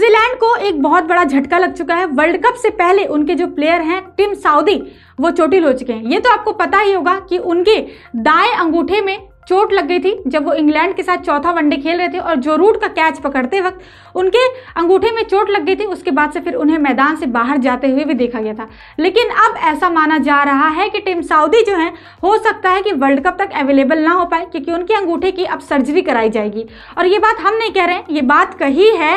New Zealand को एक बहुत बड़ा झटका लग चुका है वर्ल्ड कप से पहले उनके जो प्लेयर हैं टिम साउदी वो चोटिल हो चुके हैं ये तो आपको पता ही होगा कि उनके दाएं अंगूठे में चोट लग गई थी जब वो इंग्लैंड के साथ चौथा वनडे खेल रहे थे और जो रूट का कैच पकड़ते वक्त उनके अंगूठे में चोट लग गई थी उसके बाद से फिर उन्हें मैदान से बाहर जाते हुए भी देखा गया था लेकिन अब ऐसा माना जा रहा है कि टीम साउदी जो है हो सकता है कि वर्ल्ड कप तक अवेलेबल ना हो पाए क्योंकि उनके अंगूठे की अब सर्जरी कराई जाएगी और ये बात हम नहीं कह रहे हैं ये बात कही है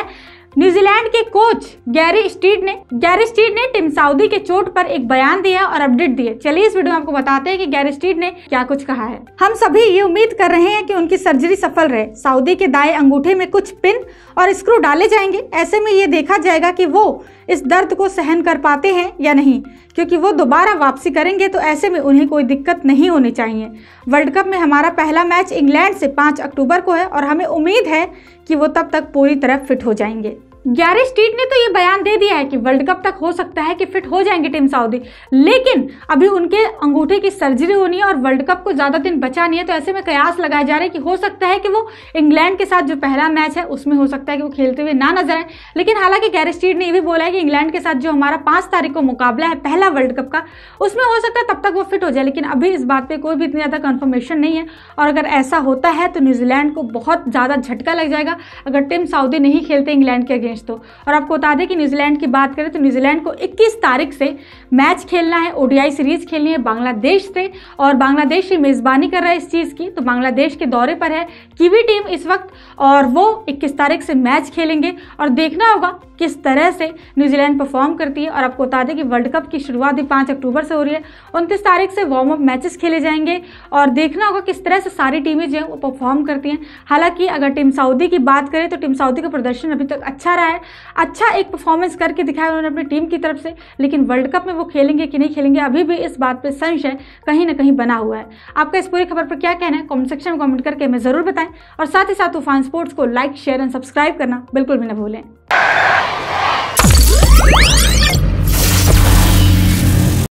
न्यूजीलैंड के कोच गैरी स्टीड ने गैरी स्टीड ने टिम साउदी के चोट पर एक बयान दिया और अपडेट दिए चलिए इस वीडियो में आपको बताते हैं कि गैरी स्टीड ने क्या कुछ कहा है हम सभी ये उम्मीद कर रहे हैं कि उनकी सर्जरी सफल रहे साउदी के दाएं अंगूठे में कुछ पिन और स्क्रू डाले जाएंगे ऐसे में ये देखा जाएगा की वो इस दर्द को सहन कर पाते हैं या नहीं क्योंकि वो दोबारा वापसी करेंगे तो ऐसे में उन्हें कोई दिक्कत नहीं होनी चाहिए वर्ल्ड कप में हमारा पहला मैच इंग्लैंड से 5 अक्टूबर को है और हमें उम्मीद है कि वो तब तक पूरी तरह फिट हो जाएंगे ग्यारह स्टीट ने तो ये बयान दे दिया है कि वर्ल्ड कप तक हो सकता है कि फिट हो जाएंगे टीम सऊदी लेकिन अभी उनके अंगूठे की सर्जरी होनी है और वर्ल्ड कप को ज़्यादा दिन बचा नहीं है तो ऐसे में कयास लगाए जा रहे हैं कि हो सकता है कि वो इंग्लैंड के साथ जो पहला मैच है उसमें हो सकता है कि वो खेलते हुए ना नजर आए लेकिन हालांकि गैरी स्टीट ने ये भी बोला है कि इंग्लैंड के साथ जो हमारा पाँच तारीख को मुकाबला है पहला वर्ल्ड कप का उसमें हो सकता है तब तक वो फिट हो जाए लेकिन अभी इस बात पर कोई भी इतनी ज़्यादा कन्फर्मेशन नहीं है और अगर ऐसा होता है तो न्यूजीलैंड को बहुत ज़्यादा झटका लग जाएगा अगर टीम सऊदी नहीं खेलते इंग्लैंड के अगेंस्ट अगेंस्ट हो तो। और आपको बता दें कि न्यूजीलैंड की बात करें तो न्यूजीलैंड को 21 तारीख से मैच खेलना है ओडीआई सीरीज़ खेलनी है बांग्लादेश से और बांग्लादेश ही मेज़बानी कर रहा है इस चीज़ की तो बांग्लादेश के दौरे पर है कीवी टीम इस वक्त और वो इक्कीस तारीख से मैच खेलेंगे और देखना होगा किस तरह से न्यूजीलैंड परफॉर्म करती है और आपको बता दें कि वर्ल्ड कप की शुरुआत भी पाँच अक्टूबर से हो रही है उनतीस तारीख से वार्म अप मैचेस खेले जाएंगे और देखना होगा किस तरह से सारी टीमें जो हैं वो परफॉर्म करती हैं हालांकि अगर टीम सऊदी की बात करें तो टीम सऊदी का प्रदर्शन अभी तक अच्छा रहा है अच्छा एक परफॉर्मेंस करके दिखाया उन्होंने अपनी टीम की तरफ से लेकिन वर्ल्ड कप में वो खेलेंगे कि नहीं खेलेंगे अभी भी इस बात पर संशय कहीं ना कहीं बना हुआ है आपका इस पूरी खबर पर क्या कहना है कॉमेंट सेक्शन में कॉमेंट करके हमें ज़रूर बताएं और साथ ही साथ तूफान स्पोर्ट्स को लाइक शेयर एंड सब्सक्राइब करना बिल्कुल भी ना भूलें